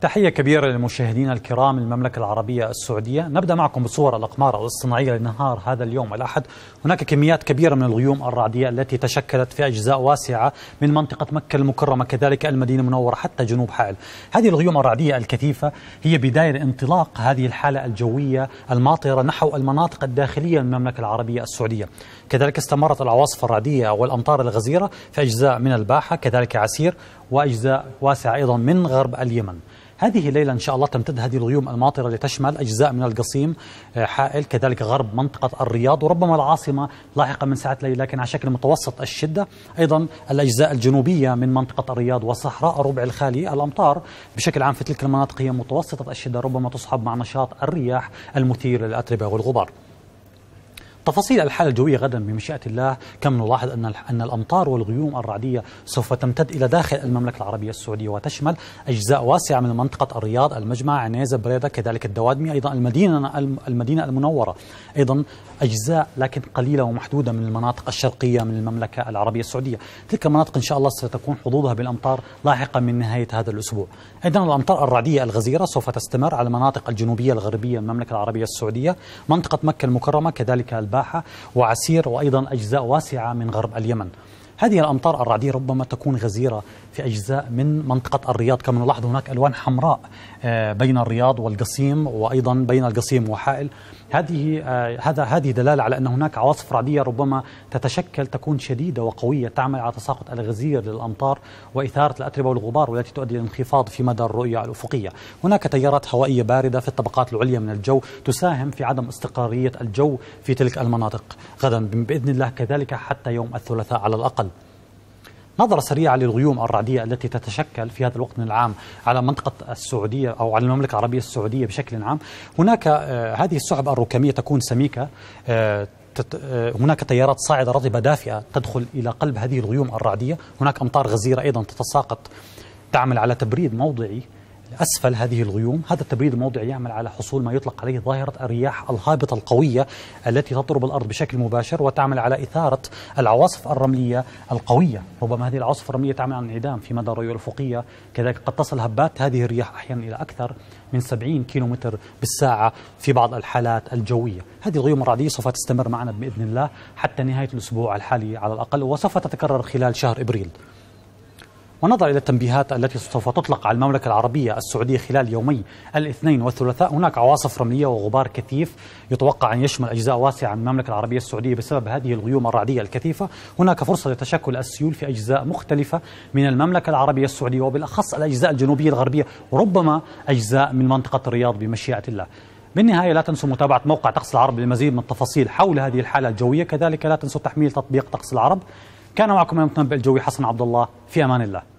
تحية كبيرة للمشاهدين الكرام المملكة العربية السعودية نبدأ معكم بصور الأقمار الاصطناعية الصناعية لنهار هذا اليوم الأحد هناك كميات كبيرة من الغيوم الرعدية التي تشكلت في أجزاء واسعة من منطقة مكة المكرمة كذلك المدينة المنورة حتى جنوب حائل هذه الغيوم الرعدية الكثيفة هي بداية انطلاق هذه الحالة الجوية الماطرة نحو المناطق الداخلية للمملكة العربية السعودية كذلك استمرت العواصف الرعدية والأمطار الغزيرة في أجزاء من الباحة كذلك عسير وأجزاء واسعة أيضا من غرب اليمن هذه الليلة إن شاء الله تمتد هذه الغيوم الماطرة لتشمل أجزاء من القصيم آه، حائل كذلك غرب منطقة الرياض وربما العاصمة لاحقا من ساعة ليلة لكن على شكل متوسط الشدة أيضا الأجزاء الجنوبية من منطقة الرياض وصحراء الربع الخالي الأمطار بشكل عام في تلك المناطق هي متوسطة الشدة ربما تصحب مع نشاط الرياح المثير للأتربة والغبار تفاصيل الحالة الجوية غدا بمشيئة الله كم نلاحظ أن أن الأمطار والغيوم الرعدية سوف تمتد إلى داخل المملكة العربية السعودية وتشمل أجزاء واسعة من منطقة الرياض، المجمع، عنيزة، بريدة، كذلك الدوادمي، أيضا المدينة المدينة المنورة، أيضا أجزاء لكن قليلة ومحدودة من المناطق الشرقية من المملكة العربية السعودية، تلك المناطق إن شاء الله ستكون حظوظها بالأمطار لاحقا من نهاية هذا الأسبوع. أيضا الأمطار الرعدية الغزيرة سوف تستمر على المناطق الجنوبية الغربية من المملكة العربية السعودية، منطقة مكة المكرمة كذلك الباحة وعسير وأيضا أجزاء واسعة من غرب اليمن هذه الأمطار الرعدية ربما تكون غزيرة في أجزاء من منطقة الرياض كما نلاحظ هناك ألوان حمراء آه، بين الرياض والقصيم وأيضا بين القصيم وحائل هذه آه، هذا هذه دلاله على ان هناك عواصف رعديه ربما تتشكل تكون شديده وقويه تعمل على تساقط الغزير للامطار واثاره الاتربه والغبار والتي تؤدي للانخفاض في مدى الرؤيه الافقيه. هناك تيارات هوائيه بارده في الطبقات العليا من الجو تساهم في عدم استقراريه الجو في تلك المناطق غدا باذن الله كذلك حتى يوم الثلاثاء على الاقل. نظرة سريعة للغيوم الرعدية التي تتشكل في هذا الوقت من العام على منطقة السعودية أو على المملكة العربية السعودية بشكل عام هناك آه، هذه السحب الركامية تكون سميكة آه، آه، هناك تيارات صاعدة رطبة دافئة تدخل إلى قلب هذه الغيوم الرعدية هناك أمطار غزيرة أيضا تتساقط تعمل على تبريد موضعي أسفل هذه الغيوم هذا التبريد الموضعي يعمل على حصول ما يطلق عليه ظاهرة الرياح الهابطة القوية التي تضرب الأرض بشكل مباشر وتعمل على إثارة العواصف الرملية القوية ربما هذه العواصف الرملية تعمل عن انعدام في مدى الرؤية الأفقية كذلك قد تصل هبات هذه الرياح أحيانا إلى أكثر من 70 كيلومتر بالساعة في بعض الحالات الجوية هذه الغيوم الرعدية سوف تستمر معنا بإذن الله حتى نهاية الأسبوع الحالي على الأقل وسوف تتكرر خلال شهر إبريل ونظرا إلى التنبيهات التي سوف تطلق على المملكة العربية السعودية خلال يومي الاثنين والثلاثاء هناك عواصف رملية وغبار كثيف يتوقع أن يشمل أجزاء واسعة من المملكة العربية السعودية بسبب هذه الغيوم الرعدية الكثيفة هناك فرصة لتشكل السيول في أجزاء مختلفة من المملكة العربية السعودية وبالأخص الأجزاء الجنوبية الغربية وربما أجزاء من منطقة الرياض بمشيئة الله بالنهاية لا تنسوا متابعة موقع طقس العرب للمزيد من التفاصيل حول هذه الحالة الجوية كذلك لا تنسوا تحميل تطبيق طقس العرب كان معكم المتنبئ الجوي حسن عبد الله في أمان الله